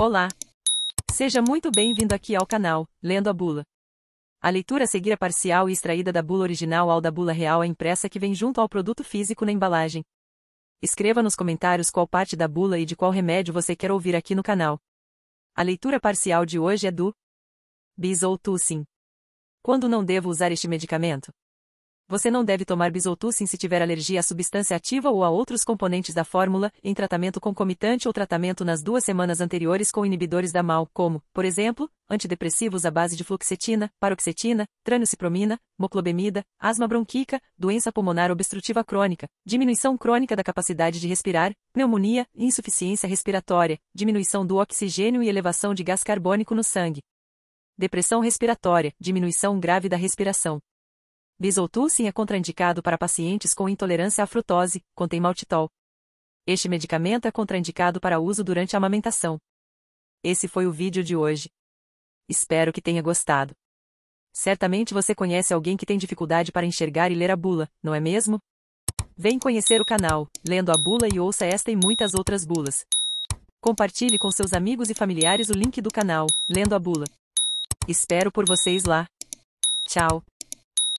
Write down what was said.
Olá! Seja muito bem-vindo aqui ao canal, Lendo a Bula. A leitura a seguir é parcial e extraída da bula original ao da bula real é impressa que vem junto ao produto físico na embalagem. Escreva nos comentários qual parte da bula e de qual remédio você quer ouvir aqui no canal. A leitura parcial de hoje é do tussin. Quando não devo usar este medicamento? Você não deve tomar bisotucin se tiver alergia à substância ativa ou a outros componentes da fórmula, em tratamento concomitante ou tratamento nas duas semanas anteriores com inibidores da MAL, como, por exemplo, antidepressivos à base de fluoxetina, paroxetina, tranocipromina, moclobemida, asma bronquica, doença pulmonar obstrutiva crônica, diminuição crônica da capacidade de respirar, pneumonia, insuficiência respiratória, diminuição do oxigênio e elevação de gás carbônico no sangue. Depressão respiratória, diminuição grave da respiração. Bisoltulcin é contraindicado para pacientes com intolerância à frutose, contém maltitol. Este medicamento é contraindicado para uso durante a amamentação. Esse foi o vídeo de hoje. Espero que tenha gostado. Certamente você conhece alguém que tem dificuldade para enxergar e ler a bula, não é mesmo? Vem conhecer o canal, lendo a bula e ouça esta e muitas outras bulas. Compartilhe com seus amigos e familiares o link do canal, lendo a bula. Espero por vocês lá. Tchau.